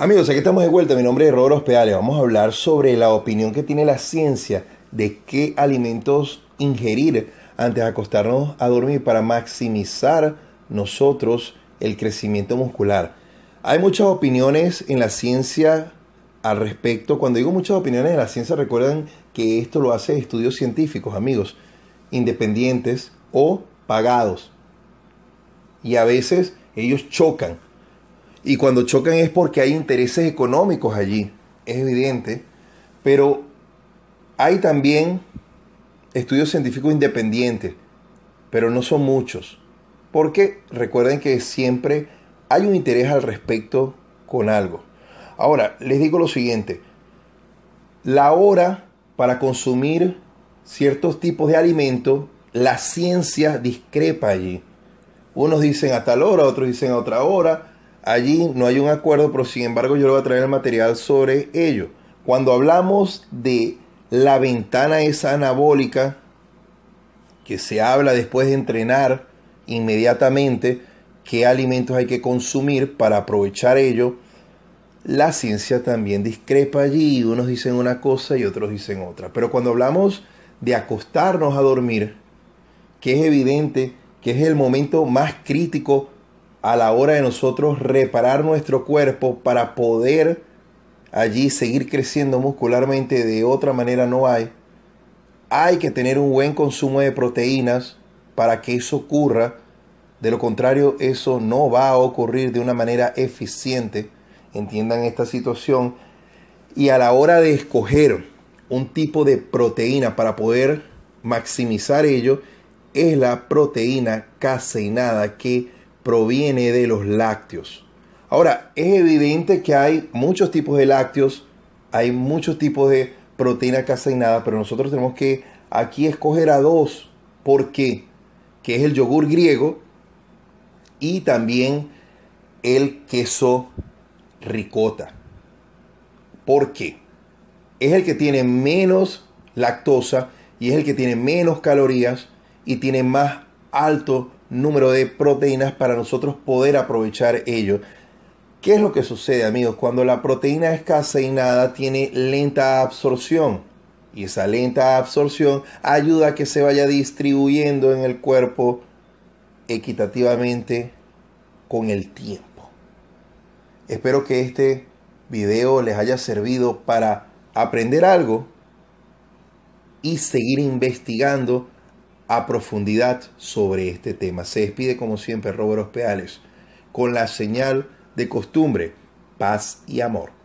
Amigos, aquí estamos de vuelta. Mi nombre es Rodolfo Ospeales. Vamos a hablar sobre la opinión que tiene la ciencia de qué alimentos ingerir antes de acostarnos a dormir para maximizar nosotros el crecimiento muscular. Hay muchas opiniones en la ciencia al respecto. Cuando digo muchas opiniones en la ciencia, recuerden que esto lo hacen estudios científicos, amigos, independientes o pagados. Y a veces ellos chocan y cuando chocan es porque hay intereses económicos allí, es evidente. Pero hay también estudios científicos independientes, pero no son muchos. Porque recuerden que siempre hay un interés al respecto con algo. Ahora, les digo lo siguiente. La hora para consumir ciertos tipos de alimentos, la ciencia discrepa allí. Unos dicen a tal hora, otros dicen a otra hora, allí no hay un acuerdo, pero sin embargo yo le voy a traer el material sobre ello. Cuando hablamos de la ventana esa anabólica, que se habla después de entrenar inmediatamente, qué alimentos hay que consumir para aprovechar ello, la ciencia también discrepa allí, unos dicen una cosa y otros dicen otra. Pero cuando hablamos de acostarnos a dormir, que es evidente que es el momento más crítico a la hora de nosotros reparar nuestro cuerpo para poder allí seguir creciendo muscularmente de otra manera no hay. Hay que tener un buen consumo de proteínas para que eso ocurra. De lo contrario, eso no va a ocurrir de una manera eficiente. Entiendan esta situación. Y a la hora de escoger un tipo de proteína para poder maximizar ello, es la proteína caseinada que proviene de los lácteos. Ahora, es evidente que hay muchos tipos de lácteos, hay muchos tipos de proteína caseinada, pero nosotros tenemos que aquí escoger a dos. ¿Por qué? Que es el yogur griego y también el queso ricota. ¿Por qué? Es el que tiene menos lactosa y es el que tiene menos calorías y tiene más alto número de proteínas para nosotros poder aprovechar ello. ¿Qué es lo que sucede amigos? Cuando la proteína es nada tiene lenta absorción y esa lenta absorción ayuda a que se vaya distribuyendo en el cuerpo equitativamente con el tiempo. Espero que este video les haya servido para aprender algo y seguir investigando a profundidad sobre este tema. Se despide como siempre Robert Peales con la señal de costumbre, paz y amor.